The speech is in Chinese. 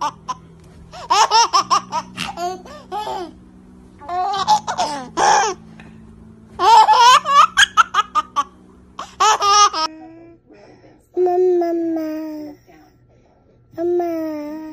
妈 妈妈，妈